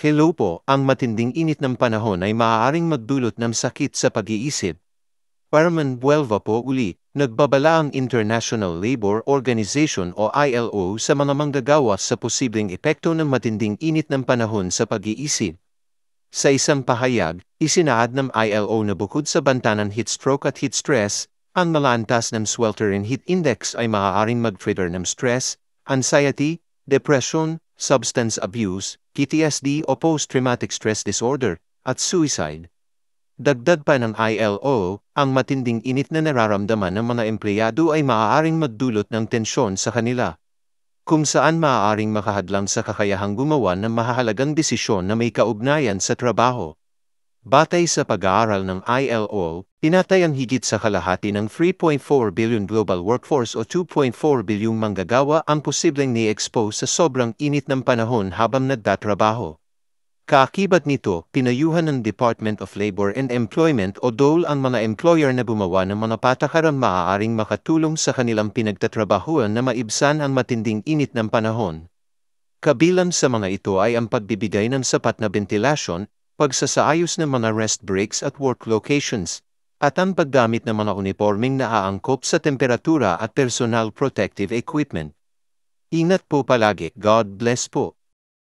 Hello po, ang matinding init ng panahon ay maaaring magdulot ng sakit sa pag-iisip. Parman Buelva po uli, nagbabala ang International Labor Organization o ILO sa mga manggagawa sa posibleng epekto ng matinding init ng panahon sa pag-iisip. Sa isang pahayag, isinaad ng ILO na bukod sa banta ng heat stroke at heat stress, ang malantas ng sweltering heat index ay maaaring mag-trigger ng stress, anxiety, depression, substance abuse, PTSD o post-traumatic stress disorder, at suicide. Dagdag pa ng ILO, ang matinding init na nararamdaman ng mga empleyado ay maaaring magdulot ng tensyon sa kanila. Kung saan maaaring makahadlang sa kakayahang gumawa ng mahalagang desisyon na may kaugnayan sa trabaho. Batay sa pag-aaral ng ILO, pinatay ang higit sa kalahati ng 3.4 billion global workforce o 2.4 bilyong manggagawa ang posibleng ni-expose sa sobrang init ng panahon habang nagtatrabaho. Kaakibat nito, pinayuhan ng Department of Labor and Employment o DOL ang mga employer na gumawa ng mga patakarang maaaring makatulong sa kanilang pinagtatrabahuan na maibsan ang matinding init ng panahon. Kabilang sa mga ito ay ang pagbibigay ng sapat na bentilasyon, pagsasaayos ng mga rest breaks at work locations, at ang paggamit ng mga uniforming na aangkop sa temperatura at personal protective equipment. Ingat po palagi. God bless po.